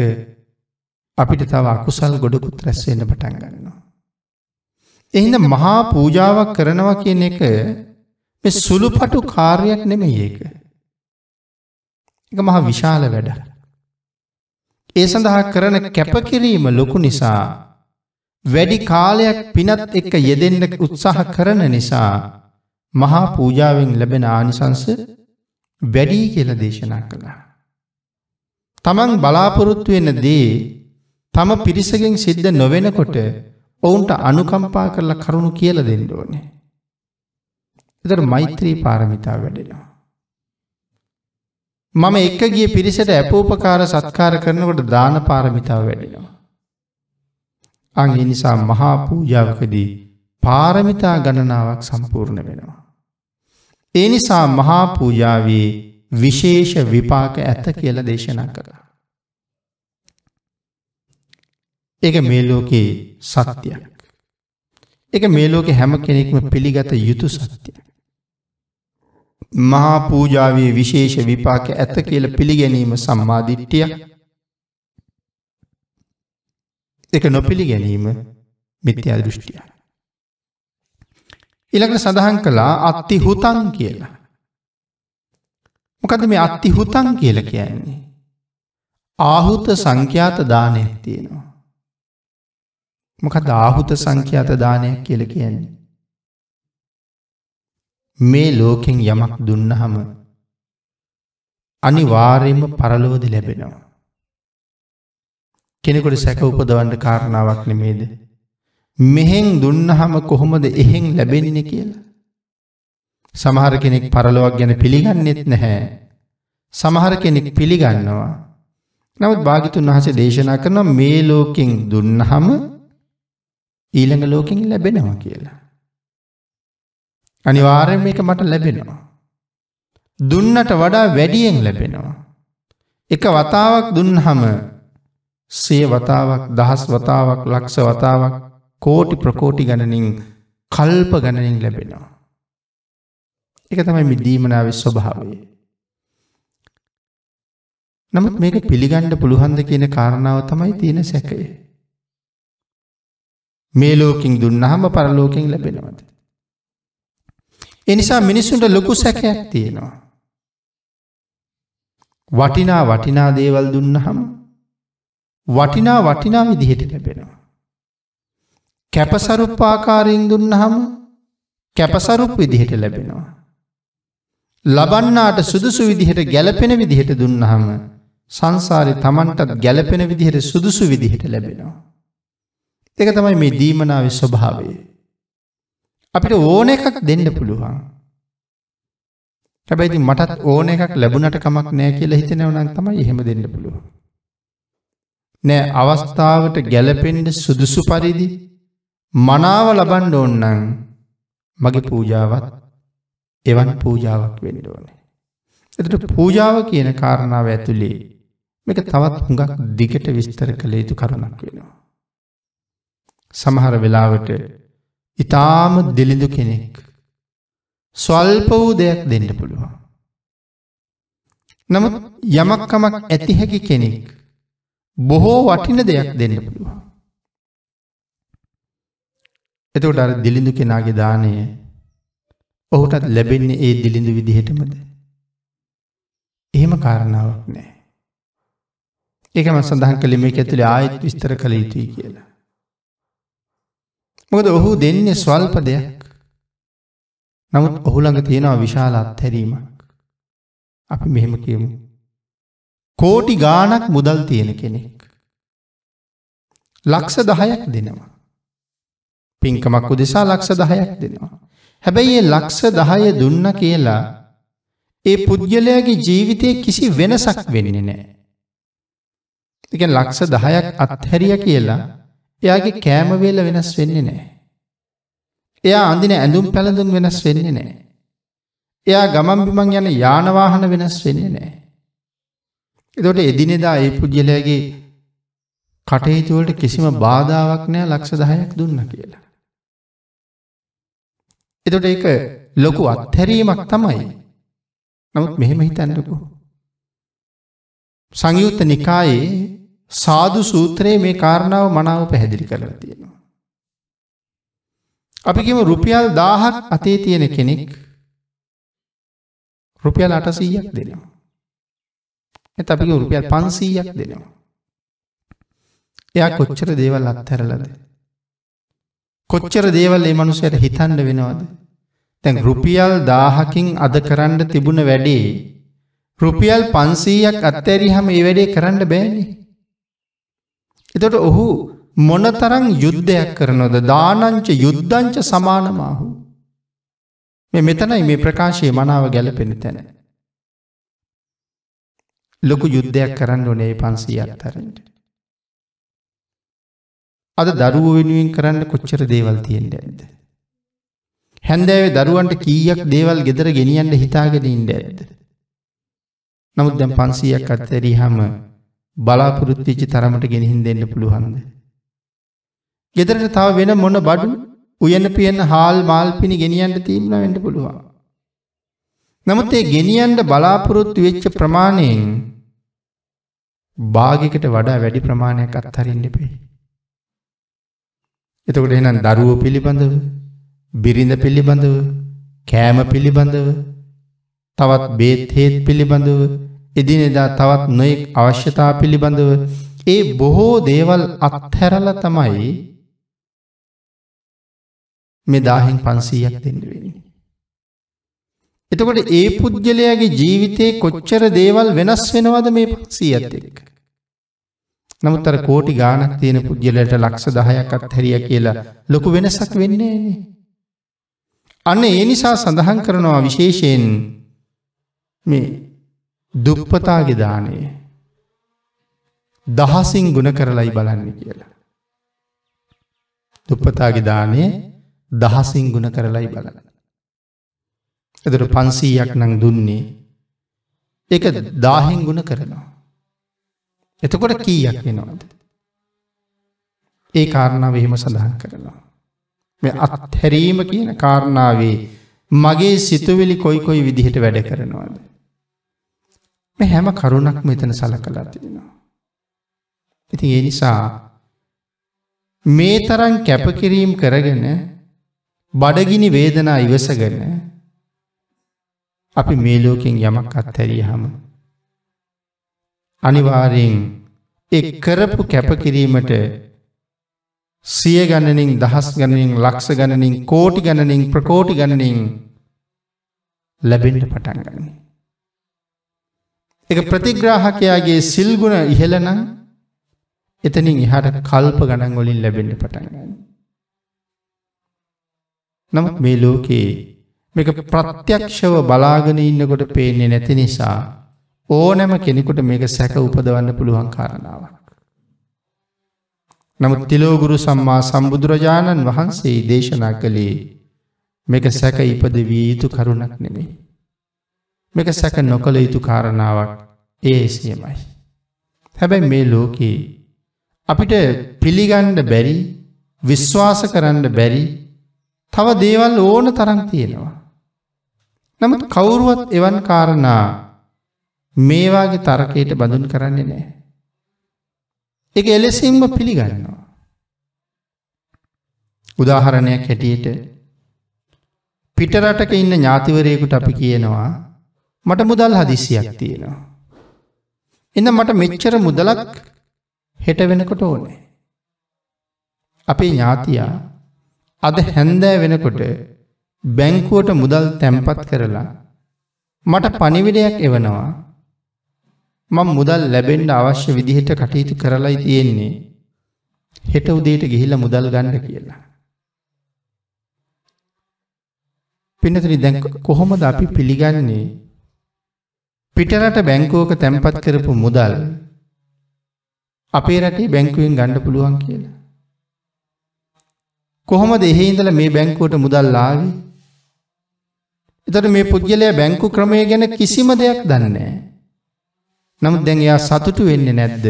[SPEAKER 1] අපිට තව අකුසල් ගොඩකුත් රැස්වෙන්න පටන් ගන්නවා. එහිද මහා පූජාවක් කරනවා කියන එක සුළු පටු කාර්යක් නෙමෙයි ඒක. එක මහා විශාල වැඩ. ඒ සඳහා කරන කැපකිරීම ලොකු නිසා වැඩි කාලයක් පිනත් එක්ක යෙදෙන්න උත්සාහ කරන නිසා මහා පූජාවෙන් ලැබෙන ආනිසංස වැඩී කියල දේශනා කළා. තමන් බලාපොරොත්තු වෙන දේ තම පිරිසගෙන් සිද්ධ නොවෙනකොට ඔවුන්ට අනුකම්පා කරලා කරුණු කියල දෙන්න ඕනේ. එතර මෛත්‍රී පාරමිතා වැඩෙනවා. මම එක්ක ගිය පිරිසට ඇපෝපකාර සත්කාර කරනකොට දාන පාරමිතාව වැඩෙනවා. අං එනිසා මහා පූජාවකදී පාරමිතා ගණනාවක් සම්පූර්ණ වෙනවා. ඒ නිසා මහා පූජාවේ විශේෂ විපාක ඇත කියල දේශනා කළ. ඒක මේ ලෝකයේ සත්‍යයක්. ඒක මේ ලෝකෙ හැම කෙනෙක්ම පිළිගත යුතු සත්‍යය. මහා පූජාවේ විශේෂ විපාක ඇත කියල පිළිගැනීම සම්මාධිට්ටිය එක නොපිළි ගැනීම මිත්‍යා දෘෂ්ටිය. ඉළඟ සඳහන් කළා අත්ති හුතන් කියලා. මොකද මේ අත්ති හුතන් කියල කියන්නේ. ආහුත සංඛ්‍යාත දානයක් තියෙනවා. මොකද ආහුත සංඛ්‍යාත දානයක් කියල කියන්නේ.
[SPEAKER 2] මේ ලෝකෙන් යමක්
[SPEAKER 1] දුන්නහම අනිවාර්යෙන්ම පරලෝදි ලැබෙනවා. කෙනෙකොට සැක උපදවන්ට කාරණාවක් නෙමේද. මෙහෙන් දුන්නහම කොහොමද එහෙන් ලැබෙනින කියලා. සමහර කෙනෙක් පරලොවක් ගැන පිළිගන්නෙත් නැහැ. සමහර කෙනෙක් පිළිගන්නවා. නවත් භාගිතුන් වහස දේශනා කරන මේ ලෝකින් දුන්නහම ඊළඟ ලෝකෙන් ලැබෙනවා කියලා. අනිවාර්යෙන් මේක මට ලැබෙනවා. දුන්නට වඩා වැඩියෙන් ලැබෙනවා. එක වතාවක් දුන්නහම සේ වතාවක් දහස් වතාවක් ලක්ෂ වතාවක් කෝටි ප්‍රකෝටි ගණනින් කල්ප ගණනින් ලැබෙනවා. එක තමයි මිදීමනාව ස්වභාවය. නමුත් මේක පිළිගණ්ඩ පුළහන්ද කියන කාරණාව තමයි තියෙන සැකයේ. මේ ලෝකින් දුන්නහම පරලෝකින් ලැබෙනවද. එනිසා මිනිස්සුන්ට ලොකු සැකයක් තියෙනවා. වටිනා වටිනා දේවල් දුන්නහම වටිනා වටිනා විදිහට ලැබෙනවා. කැපසරුප්පාකාරයෙන් දුන්නහම කැපසරුප් විදිහට ලැබෙනවා. ලබන්නාට සුදුසු විදිහට ගැලපෙන විදිහට දුන්නහම සංසාරි තමන්ටත් ගැලපෙන විදිහට සුදුසු විදිහට ලැබෙනවා. එක තමයි මේ දීමනාව ස්වභාවය. අපිට ඕන එකක් දෙන්න පුළුවන්. හැබැයිති මටත් ඕන එකක් ලැබුණට කමක් නෑ කියලා හිතනවනන් තමයි එහෙම දෙන්න පුළුව. නෑ අවස්ථාවට ගැලපෙන්ට සුදුසු පරිදි මනාව ලබන්ඩ ඕන්නන් මගේ පූජාවත් එවන් පූජාවක් වෙන්න ඕනේ. එතට පූජාව කියන කාරණාව ඇතුළේ
[SPEAKER 2] මේක තවත් හුඟක්
[SPEAKER 1] දිගට විස්තර කළ යුතු කරුණක් වෙනවා. සමහර වෙලාවට ඉතාම දෙලිඳු කෙනෙක් ස්වල්ප වූ දෙයක් දෙන්න පුළුවන්. නමුත් යමක්කමක් ඇති හැකි කෙනෙක් බොහෝ වටින දෙයක් දෙන්න පුළුවන්. එතකොට අර දිලිඳු කෙනාගේ දානය ඔහුටත් ලැබෙන්නේ ඒ දිලිඳු විදිහටමද. එහෙම කාරණාවක් නෑ. ඒකම සඳහන් කළ මේ ඇතුළේ ආයත් විස්තර කළ යුතුයි කියලා. මොකද ඔහු දෙන්නේ ස්වල්ප දෙයක්. නමුත් ඔහුළඟ තියෙනවා විශාල අත්හැරීමක්. අපි මෙහෙම කියමු. කෝටි ගානක් මුදල් තියෙන කෙනෙක්. ලක්ෂ දහයක් දෙනවා. පින්කමක් උදෙසා ලක්ෂ දහයක් දෙනවා. හැබැයි ඒ ලක්ෂ දහය දුන්න කියලා ඒ පුද්ගලයාගේ ජීවිතය කිසි වෙනසක් වෙන්නේ නෑ. එක ලක්ෂ දහයක් අත්හැරිය කියලා එයාගේ කෑම වේල වෙනස් වෙන්නේ නැහැ. එයා අඳින ඇඳුම් පැළඳුම් වෙනස් වෙන්නේ නැහැ. එයා ගමන් බිමන් යන යාන වාහන වෙනස් වෙන්නේ නැහැ. එතකොට එදිනෙදා ඒ පුජ්‍යලයාගේ කටයුතු වලට කිසිම බාධාවක් නැහැ ලක්ෂ 10ක් දුන්නා කියලා. එතකොට ඒක ලොකු අත්හැරීමක් තමයි. නමුත් මෙහෙම හිතන්නකෝ. සංයුත්ත නිකායේ සාදු සූත්‍රයේ මේ කාරණාව මනාව පැහැදිලි කරලා තියෙනවා. අපිකිම රුපියල් දාහක් අතේ තියෙන කෙනෙක් රුපියල් අටසීයක් දෙනවා. එත අපික රුපියල් පන්සීයක් දෙනවා. එයා කොච්චර දේවල් අත්හැරලද. කොච්චර දේවල් ඒ මනුසයට හිතන්ඩ වෙනවාද. තැන් රුපියල් දාහකින් අද කරන්න තිබුණ වැඩේ. රුපියල් පන්සීයක් අත්තැරි හම ඒ වැඩේ කරන්න බෑනේ. එතට ඔහු මොනතරං යුද්ධයක් කරනොද දානංච යුද්ධංච සමානමාහු. මෙ මෙතනයි මේ ප්‍රකාශයේ මනාව ගැලපෙන තැන. ලොකු යුද්ධයක් කරන්න ඕනේ පන්සී අත්තරට. අද දරුව වෙනුවෙන් කරන්න කොච්චර දේවල් තියෙන්ට ඇද. හැන්දෑවේ දරුවන්ට කීයක් දේවල් ගෙදර ගෙනියන්ට හිතාගෙන ඉන්ඩ ඇද.
[SPEAKER 2] නමුත් දැම් පන්සීයක් අත්තරී හම බලාපොරොත්තිචි තරමට
[SPEAKER 1] ගෙනහින් දෙන්න පුළුවන්ද. ගෙදරට තව වෙන මොන බඩු උයන පියන්න හාල් මාල් පිණි ගෙනියන්ට තීරණ වෙන්න පුළුවන්. නමුත් ඒ ගෙනියන්ට බලාපොරොත්තු වෙච්ච ප්‍රමාණයෙන් භාගිකට වඩා වැඩි ප්‍රමාණයක් අත්හරින්න පේ. එතකොට එනම් දරුව පිළිබඳව බිරිඳ පිළිබඳව කෑම පිළිබඳව තවත් බේත්හේත් පිළිබඳව එදිනෙදා තවත් නොයෙක් අවශ්‍යතා පිළිබඳව ඒ බොහෝ දේවල් අත්හැරල තමයි මේ දාහෙන් පන්සීයක් දෙන්නවෙනි. එතකොට ඒ පුද්ගලයාගේ ජීවිතයේ කොච්චර දේවල් වෙනස් වෙනවද මේ පන්සීඇත එක්. නමුත් අර කෝටි ගානක් තියෙන පුද්ගලට ලක්ෂ දහයක්ත් හැරිය කියලා ලොකු වෙනසක් වෙන්නේ නේ. අන්න ඒ නිසා සඳහන් කරනවා විශේෂයෙන් මේ දුප්පතාගේ දානය දහසින් ගුණ කරලයි බලන්න කියලා. දුප්පතාගේ දානය දහසින් ගුණ කරලයි බලන්න. එදර පන්සීයක් නං දුන්නේ එක දාහෙන් ගුණ කරනවා. එතකොට කීයක් වෙනවාද. ඒ කාරණාව එහෙම සඳහන් කරනවා. මේ අත්හැරීම කියන කාරණාවේ මගේ සිතුවෙලි කොයි කොයි විදිහට වැඩ කරනවාද. මේ හැම කරුණක් මෙතන සලකලා තියෙනවා. ඉතින් ඒ නිසා මේ තරන් කැපකිරීම් කරගෙන බඩගිනි වේදනා ඉවසගෙන අපි මේ ලෝකෙන් යමක් අත්හැරිය හම. අනිවාරයෙන් එක් කරපු කැපකිරීමට සිය ගණනින් දහස් ගණනින් ලක්ෂ ගණනින් කෝටි ගණනින් ප්‍රකෝටි ගණනින් ලැබෙන්ට පටන් ගන්නේ.
[SPEAKER 2] එක ප්‍රතිග්‍රාහකයාගේ සිල්ගුණ
[SPEAKER 1] ඉහලනං එතනින් ඉහට කල්ප ගණන් ගොලින් ලැබෙන්ට පටන්ගන්න. නමුත් මේ ලෝකයේ මේක ප්‍රත්‍යක්ෂව බලාගෙන ඉන්නකොට පේන්නේ නැති නිසා ඕනෑම කෙනෙකුට මේක සැක උපදවන්න පුළුවන් කාරණාවක්. නමුත් තිලෝගුරු සම්මා සම්බුදුරජාණන් වහන්සේ දේශනා කළේ මේක සැක ඉපද වී යුතු කරුණක් නෙමේ. මේක සැක නොකළ යුතු කාරණාවක් ඒ එසියමයි. හැබැයි මේ ලෝකයේ අපිට පිළිගණ්ඩ බැරි විශ්වාස කරන්න බැරි තව දේවල් ඕන තරන් තියෙනවා. නමුත් කවුරුවත් එවන් කාරණා මේවාගේ තරකයට බඳුන් කරන්නේ නෑ. එක එලෙසිම්ම පිළිගන්නවා. උදාහරණයක් හැටියට පිටරටක ඉන්න ඥාතිවරයෙකුට අපි කියනවා මට මුදල් හදිසියක් තියෙනවා. එන්න මට මෙච්චර මුදලක් හෙට වෙනකොට ඕනේ. අපේ ඥාතියා අද හැන්දෑ වෙනකොට බැංකුවට මුදල් තැම්පත් කරලා මට පනිවිඩයක් එවනවා මං මුදල් ලැබෙන්ඩ අවශ්‍ය විදිහට කටයුතු කරලයි තියෙන්නේ හෙට උදේට ගිහිල්ල මුදල් ගණ්ඩ කියලා. පිනතනි දැක කොහොමද අපි පිළිගන්නේ පිටරට බැංකෝක තැන්පත් කරපු මුදල් අපේ රටේ බැංකුවෙන් ගණ්ඩ පුළුවන් කියලා. කොහොම දෙහෙහින්දල මේ බැංකුවට මුදල්ලාවි එතට මේ පුද්ගලයා බැංකු ක්‍රමය ගැන කිසිම දෙයක් දන්නේ. නමුත් දැන් එයා සතුටු වෙන්නේ නැද්ද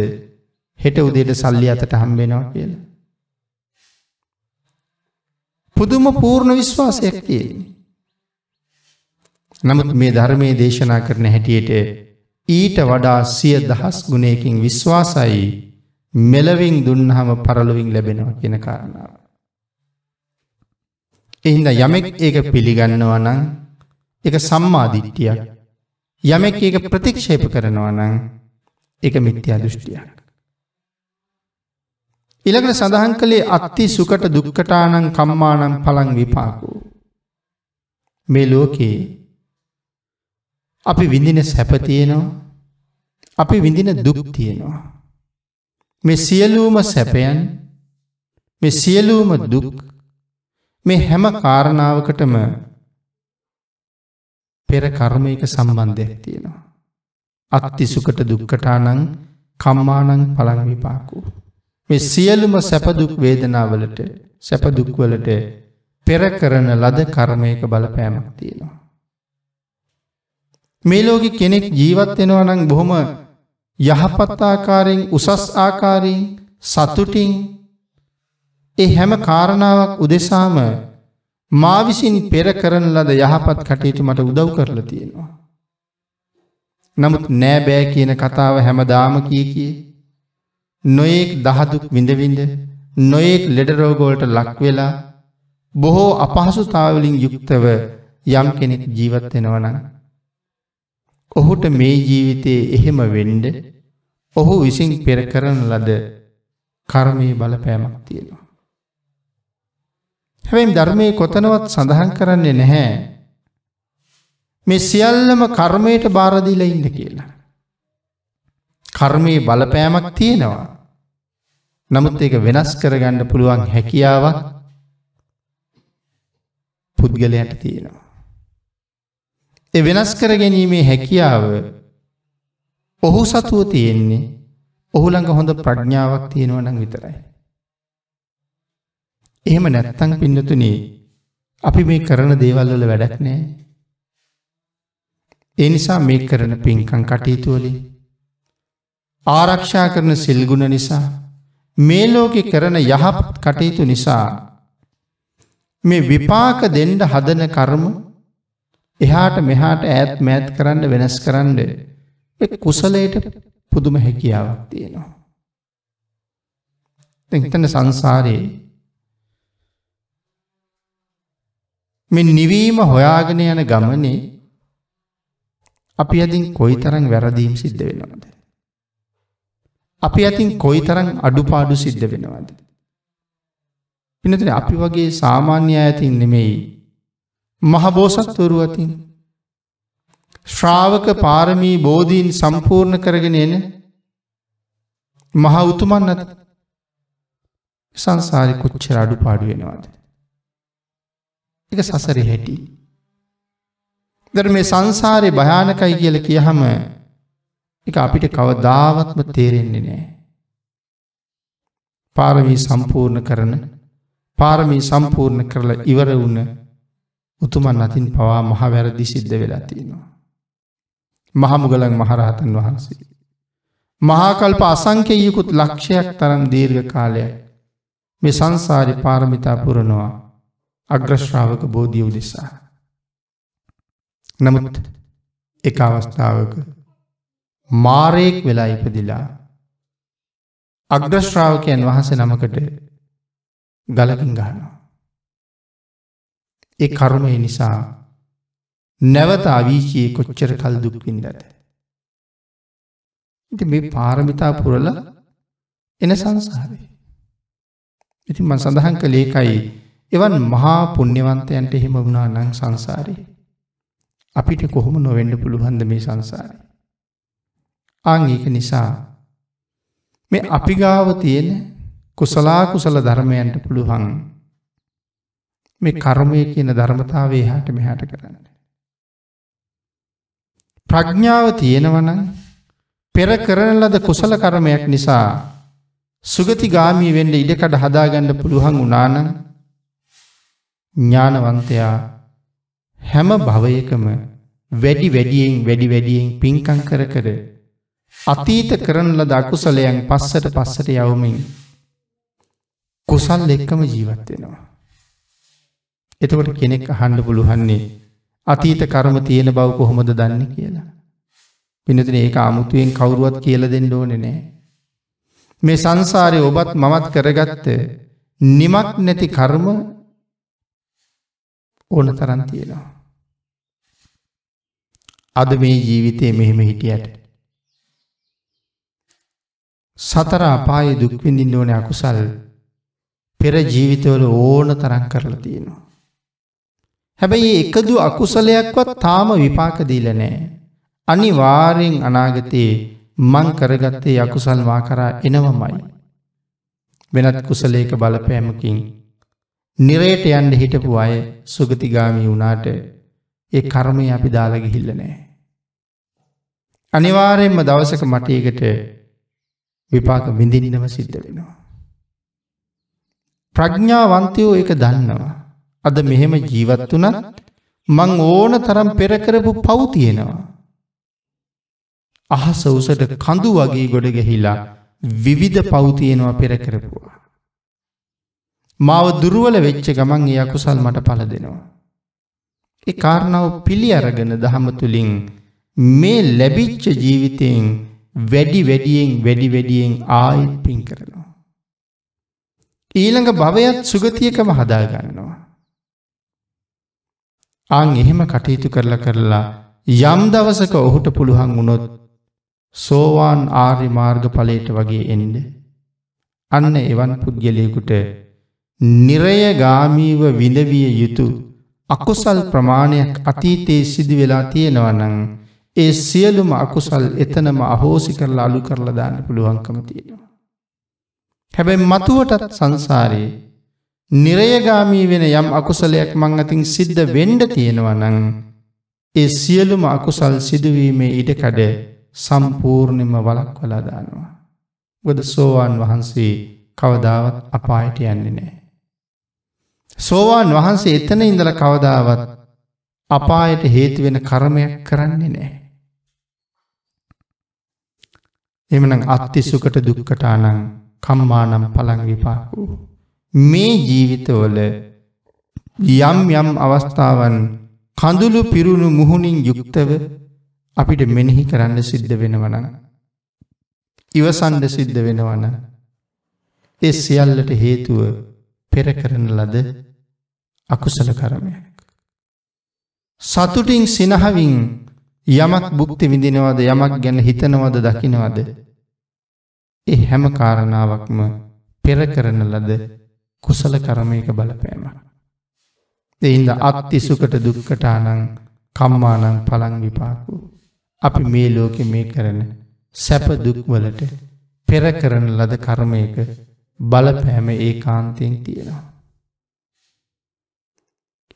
[SPEAKER 1] හෙට උදේට සල්ලි අතට හම්බෙනවා කියලා. පුදුම පූර්ණ විශ්වාසයක් තියෙන්නේ. නමුත් මේ ධර්මයේ දේශනා කරන හැටියට ඊට වඩා සිය දහස් ගුණයකින් විශ්වාසයි මෙලවින් දුන්නහම පරලොවින් ලැබෙනවා කියන කාරණාව. එහින්ද යමෙක් ඒක පිළිගන්නවා නම් එක සම්මාධිට්ටියක් යමෙක් ඒක ප්‍රතික්ෂේප කරනවා නම් එක මිත්‍යා දෘෂ්ටියක්. ඉළඟට සඳහන් කළේ අත්ති සුකට දුක්කටානං කම්මානං පළං විපාකු. මේ ලෝකයේ අපි විඳින සැපතියෙනවා අපි විඳින දුක්තියෙනවා. මෙ සියලූම සැපයන් මෙ සියලූම දුක් මේ හැම කාරණාවකටම පෙර කර්මයක සම්බන්ධයක් තියෙනවා. අත්තිසුකට දුක්කටානං කම්මානං පළංවිපාකු. මෙ සියලුම සැපදුක් වේදනාවලට සැපදුක්වලට පෙර කරන ලද කර්මයක බලපෑමක් තියෙනවා. මේ ලෝකෙ කෙනෙක් ජීවත් වෙනවා නම් බොහොම යහපත් ආකාරයෙන් උසස් ආකාරයෙන්
[SPEAKER 2] සතුටින්
[SPEAKER 1] ඒ හැම කාරණාවක් උදෙසාම මා විසින් පෙර කරන ලද යහපත් කටයුතු මට උදව් කරලා තියෙනවා. නමුත් නෑ බෑ කියන කතාව හැමදාම කී කී නොයෙක් දහදුක් විඳවිඳ නොයෙක් ලෙඩ රෝගවලට ලක් වෙලා බොහෝ අපහසුතාවලින් යුක්තව යම් කෙනෙක් ජීවත් වෙනවා නම් ඔහුට මේ ජීවිතයේ එහෙම වෙන්ඩ ඔහු විසින් පෙර කරන ලද කර්මයේ බලපෑමක් තියෙනවා. හැබැයි ධර්මයේ කොතනවත් සඳහන් කරන්නේ නැහැ මේ සියල්ලම කර්මයට බාරදීලා ඉන්න කියලා. කර්මයේ බලපෑමක් තියෙනවා. නමුත් ඒක වෙනස් කරගන්න පුළුවන් හැකියාවක් පුද්ගලයට තියෙනවා. ඒ වෙනස් කර ගැනීමේ හැකියාව ඔහු සතුව තියෙන්නේ ඔහු ළඟ හොඳ ප්‍රඥාවක් තියෙනවනම් විතරයි. එහෙම නැත්තං පින්නතුනේ අපි මේ කරන දේවල්වල වැඩක් නෑ. ඒ නිසා මේ කරන පින්කං කටයුතුවලින් ආරක්ෂා කරන සිල්ගුණ නිසා මේ ලෝකෙ කරන යහපත් කටයුතු නිසා මේ විපාක දෙන්ඩ හදන කර්ම එහාට මෙහාට ඈත් මෑත් කරන්න වෙනස් කරන්න කුසලයට පුදුම හැකියාවක් තියෙනවා. එතන සංසාරයේ මෙ නිවීම හොයාගෙන යන ගමනේ අපි අතින් කොයි තරං වැරදීම් සිද්ධ වෙනවද. අපි අතින් කොයි තරං අඩුපාඩු සිද්ධ වෙනවද. පිනතින අපි වගේ සාමාන්‍ය ඇතින් නෙමෙයි මහබෝසත්වරු අතින්. ශ්‍රාවක පාරමී බෝධීන් සම්පූර්ණ කරගෙන එන මහා උතුමන් අත සංසාරි කොච්චර අඩු පාඩුවෙනවාද. එක සසර හැටි. දර මේ සංසාරය භයානකයි කියල කියහම එක අපිට කවදාවත්ම තේරෙන්නේ නෑ. පාරමී සම්පූර්ණ කරන පාරමී සම්පූර්ණ කරලා ඉවර වුණ උතුමන් අතින් පවා මහවැරදි සිද්ධ වෙලා තියෙනවා. මහමුගලන් මහරහතන් වහන්සේ. මහාකල්ප අසංකයයකුත් ලක්ෂයක් තරම් දීර්ඝ කාලයක් මේ සංසාරි පාරමිතා පුරනවා අග්‍රශ්‍රාවක බෝධිය උදෙසා. නමුත් එක අවස්ථාවක මාරයෙක් වෙලා ඉපදිලා අග්‍රශ්‍රාවකයන් වහස නමකට ගලකින් ගහනවා. ඒ කරුණය නිසා නැවත අවීචයේ කොච්චර කල් දුක්වින්නට. ඉති මේ පාරමිතා පුරල එන සංසාාවේ. ඉති මන් සඳහන් කළේකයි එවන් මහා පුුණ්‍යවන්තයන්ට එහෙම වුණා නං සංසාරී. අපිට කොහොම නොවෙන්ඩ පුළුවන්ද මේ සංසාරය. ආං ඒක නිසා මේ අපි ගාව තියෙන කුසලා කුසල ධර්මයන්ට පුළුවන් මේ කර්මය කියන ධර්මතාවේ හැට මෙහැට කරන්න. ප්‍රඥාව තියෙනවනං පෙර කරන ලද කුසල කරමයක් නිසා සුගති ගාමී වෙන්න ඉඩකඩ හදාගන්න පුළුවන් උනානන් ඥානවන්තයා හැම භවයකම වැඩි වැඩියෙන් වැඩි වැඩියෙන් පින්කං කර කර අතීත කරන ලද අකුසලයන් පස්සට පස්සට යවමින් කුසල් එක්කම ජීවත් වෙනවා. එතකොට කෙනෙක් අහන්න පුළුවන්නේ අතීත කර්ම තියෙන බව කොහොමද දන්නේ කියලා. පිනතුන ඒක අමුතුවෙන් කවුරුවත් කියලා දෙන්න ඕනේ නෑ. මේ සංසාරේ ඔබත් මමත් කරගත්ත නිමක් නැති කර්ම ඕන තරම් තියෙනවා. අද මේ ජීවිතයේ මෙහෙම හිටියට සතර අපායේ දුක් විඳින්න ඕනේ අකුසල් පෙර ජීවිතවල ඕන තරම් කරලා තියෙනවා. හැබැයි එකදු අකුසලයක්වත් තාම විපාක දීලා නැහැ. අනිවාර්යෙන් අනාගතයේ මං කරගත්තේ අකුසල් මා කරා එනවමයි. වෙනත් කුසලයක බලපෑමකින් නිරේට යන්න හිටපු අය සුගතිගාමී වුණාට ඒ කර්මය අපි දාලා ගිහිල්ලා නැහැ. අනිවාර්යෙන්ම දවසක මට ඒකට විපාක විඳින්නම සිද්ධ වෙනවා. ප්‍රඥාවන්තයෝ ඒක දන්නවා. අද මෙහෙම ජීවත් වනත් මං ඕන තරම් පෙරකරපු පවතියෙනවා. අහස උසට කඳු වගේ ගොඩ ගැහිලා විවිධ පවතියෙනවා පෙරකරපුවා. මාව දුරුවල වෙච්ච ගමන් ඒ අකුසල් මට පල දෙනවා. ඒ කාරණාව පිළි අරගෙන දහම තුළින් මේ ලැබිච්ච ජීවිතයෙන් වැඩි වැඩියෙන් වැඩි වැඩියෙන් ආයෙත් පින් කරනවා. ඊළඟ භවයත් සුගතියකම හදාගන්නවා. අං එහෙම කටයුතු කරලා කරලා යම් දවසක ඔහුට පුළුවන් වුණොත් සෝවාන් ආර්ය මාර්ග පලයට වගේ එන්ඩ. අන්න එවන් පුද්ගලයකුට නිරය ගාමීව විඳවිය යුතු අකුසල් ප්‍රමාණයක් අතීතයේ සිදි වෙලා තියෙනවනං ඒ සියලුම අකුසල් එතනම අහෝසි කරලා අලු කරලා දාන්න පුළුවන්කම තියෙනවා. හැබැයි මතුවටත් සංසාරයේ නිරයගාමී වෙන යම් අකුසලයක් මං අතින් සිද්ධ වෙන්ඩ තියෙනවනං ඒ සියලුම අකුසල් සිදුවීමේ ඉඩකඩ සම්පූර්ණයම වලක් වලාදානවා. ගොද සෝවාන් වහන්සේ කවදාවත් අපායට යන්නේ නෑ. සෝවාන් වහන්සේ එතන ඉඳල කවදාවත් අපායට හේතුවෙන කරමයක් කරන්නේ නෑ. එමන අත්තිසුකට දුක්කටානං කම්මානම් පළං විපාකූ. මේ ජීවිතවල යම් යම් අවස්ථාවන් කඳුළු පිරුණු මුහුණින් යුක්තව අපිට මෙනෙහි කරන්න සිද්ධ වෙනවන. ඉවසන්ඩ සිද්ධ වෙනවන. ඒ සියල්ලට හේතුව පෙරකරන ලද අකුසල කරමයක්. සතුටින් සිනහවින් යමක් බුක්ති විඳිනවද යමක් ගැන හිතනවද දකිනවද. ඒ හැම කාරණාවක්ම පෙරකරන ලද කුසල කරමයක බලපෑම. දෙයින්ද අත්තිසුකට දුක්කටානං කම්මානං පළං විපාකු. අපි මේ ලෝකෙ මේ කරන සැප දුක්වලට පෙර කරන ලද කර්මයක බලපෑම ඒ කාන්තයෙන් තියෙනවා.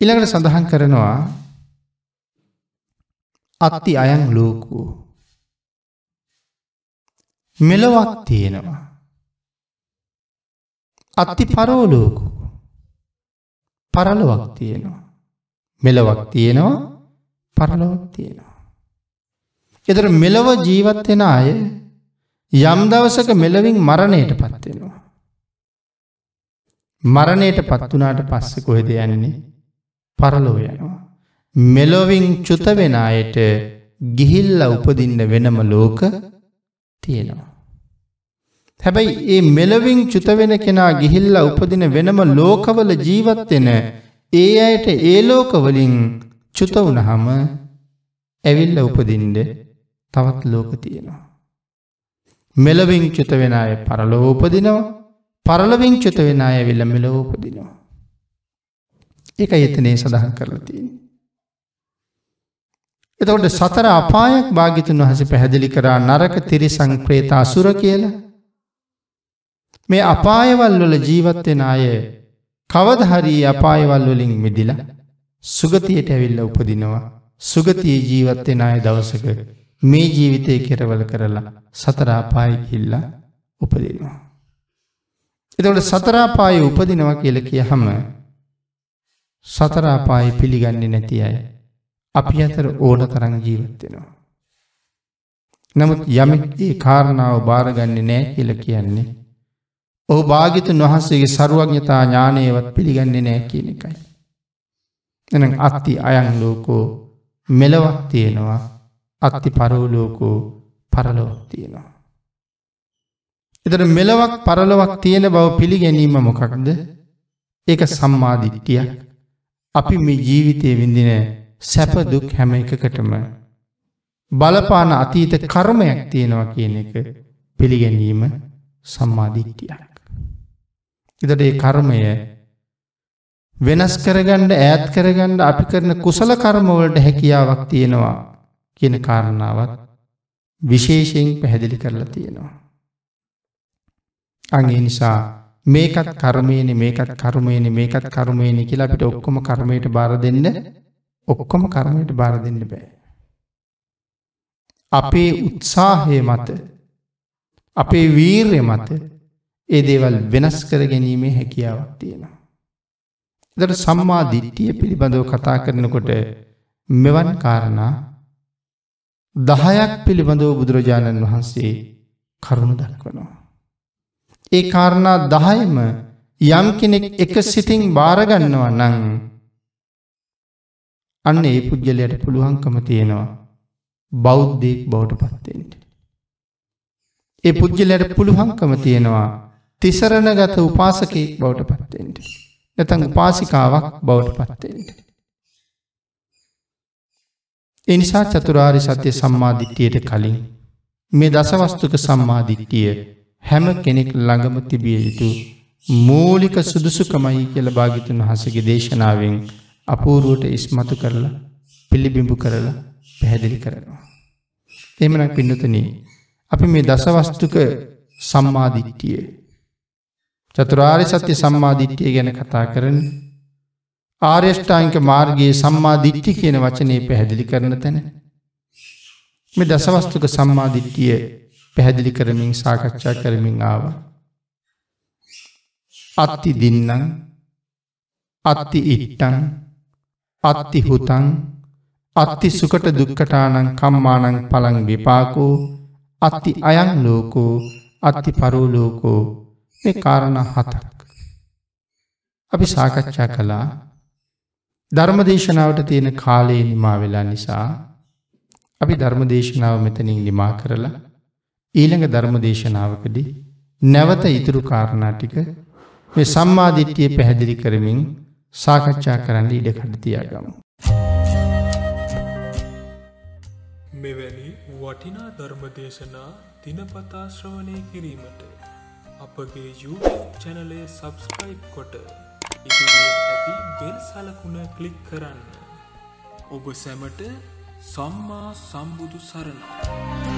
[SPEAKER 1] ඉළඟට සඳහන් කරනවා අත්ති අයන් ලෝකූ මෙලොවක් තියෙනවා අති පරෝලෝකු පරලොවක් තියෙනවා. මෙලවක් තියෙනවා පරලොවක් තියෙනවා. එතර මෙලොව ජීවත්වෙන අය යම් දවසක මෙලවින් මරණයට පත්වෙනවා. මරණයට පත්වනාට පස්සෙ කොහෙද යන්නේ පරලොව යනවා. මෙලොවින් චුත වෙන අයට ගිහිල්ල උපදින්න වෙනම ලෝක තියෙනවා. හැබැයි ඒ මෙලවින් චුත වෙන කෙනා ගිහිල්ලා උපදින වෙනම ලෝකවල ජීවත් වෙන ඒ අයට ඒ ලෝකවලින් චුත වුණහම ඇවිල්ලා උපදින්න තවත් ලෝක තියෙනවා. මෙලවින් චුත වෙන අය පරලොව උපදිනවා. පරලොවින් චුත වෙන අය ඇවිල්ලා මෙලොව උපදිනවා. ඒක එතනේ සඳහන් කරලා තියෙන්නේ. එතකොට සතර අපායක් භාගිතුන් වහස පැහැදිලි කරා නරක තිරිසං ප්‍රේත අසුර කියලා මේ අපායවල් වල ජීවත් වෙන අය කවද හරි අපායවල් වලින් මිදිලා සුගතියට ඇවිල්ලා උපදිනවා සුගතියේ ජීවත් වෙන අය දවසක මේ ජීවිතය කෙරවල කරලා සතර අපාය ගිහිල්ලා උපදිනවා එතකොට සතර අපාය උපදිනවා කියලා කියහම සතර අපාය පිළිගන්නේ නැති අය අපි අතර ඕන තරම් ජීවත් වෙනවා නමුත් යමෙක් ඒ කාරණාව බාරගන්නේ නැහැ කියලා කියන්නේ ඔහු භාගිතුන් වහන්සේගේ සරුවඥතා ඥානයවත් පිළිගන්නේ නෑ කියන එකයි. එන අත්ති අයන් ලෝකෝ මෙලවක් තියෙනවා අත්ති පරවලෝකෝ පරලොවක් තියෙනවා. එතට මෙලවක් පරලොවක් තියෙන බව පිළිගැනීම මොකකද ඒක සම්මාධිටිය අපි මේ ජීවිතය විඳින සැපදුක් හැම එකකටම බලපාන අතීත කර්මයක් තියෙනවා කියන එක පිළිගැනීම සම්මාධිට්ටියයි. එතට ඒ කර්මය වෙනස් කරගන්න ඈත් කරගන්න අපි කරන කුසල කර්මවලට හැකියාවක් තියෙනවා කියන කාරණාවත් විශේෂයෙන් පැහැදිලි කරලා තියෙනවා. අගේ නිසා මේකත් කර්මයන මේකත් කර්මයන මේකත් කර්මයන කියලා අපිට ඔක්කොම කර්මයට බාර දෙන්න ඔක්කොම කර්මයට බාර දෙන්න බෑ. අපේ උත්සාහය මත
[SPEAKER 2] අපේ වීර්ය මත
[SPEAKER 1] ඒ දේවල් වෙනස් කර ගැනීමේ හැකියාවක් තියෙනවා. දට සම්මා දිට්ටිය පිළිබඳව කතා කරනකොට මෙවන් කාරණා දහයක් පිළිබඳව බුදුරජාණන් වහන්සේ කරුණු දක්වනවා. ඒ කාරණා දහයම යම් කෙනෙක් එක සිතින් බාරගන්නවා නං අන්න ඒ පුද්ගලයට පුළුවන්කම තියෙනවා බෞද්ධයෙක් බවට පත්තෙන්ට. ඒ පුද්ගලයට පුළුවන්කම තියෙනවා තිසරණගත උපාසකයෙක් බවට පත්තෙන්ට. නැතන් උපාසිකාවක් බවට පත්තෙන්ට. එනිසා චතුරාරි සත්‍යය සම්මාධිට්්‍යයට කලින් මේ දසවස්තුක සම්මාධිට්ටිය හැම කෙනෙක් ළඟම තිබිය යුතු මූලික සුදුසුකමයි කියල භාගිතුන් වහසගේ දේශනාවෙන් අපූරුවට ඉස්මතු කරලා පිළිබිඹු කරලා පැහැදිලි කරනවා. එමනක් පින්නතනී අපි මේ දසවස්තුක සම්මාධිට්ටියේ චතුරාර් සත්‍ය සම්මාධිට්්‍යය ගැන කතා කරන ආර්යෂ්ඨායික මාර්ගයේ සම්මාධිට්ටි කියන වචනය පැහැදිලි කරන තැන. මෙ දසවස්තුක සම්මාධිට්ටිය පැහැදිලි කරමින් සාකච්ඡා කරමින් ආව. අත්ති දින්නම්
[SPEAKER 2] අත්ති ඉට්ටන් අත්ති හුතන්
[SPEAKER 1] අත්ති සුකට දුක්කටානං කම්මානං පළං විපාකෝ අත්ති අයං ලෝකෝ අත්ති පරෝලෝකෝ ඒ කාරණ හතක්. අපි සාකච්ඡා කළා ධර්මදේශනාවට තියෙන කාලයේ නිමා වෙලා නිසා අපි ධර්මදේශනාව මෙතනින් නිමා කරලා ඊළඟ ධර්මදේශනාවකදී නැවත ඉතුරු කාරණාටික මේ සම්මාධිට්්‍යය පැහැදිලි කරමින් සාකච්ඡා කරන්න ඉඩ කඩතියාගමු. මෙවැනි වටිනා ධර්මදේශනා දිනපතාශ්‍රවනය කිරීමට අපගේ YouTube චැනලය සබස්ක්‍රයිබ් කොට ඇති බෙල් සලකුණ කලික් කරන්න. ඔබ සැමට සම්මා සම්බුදු සරණ.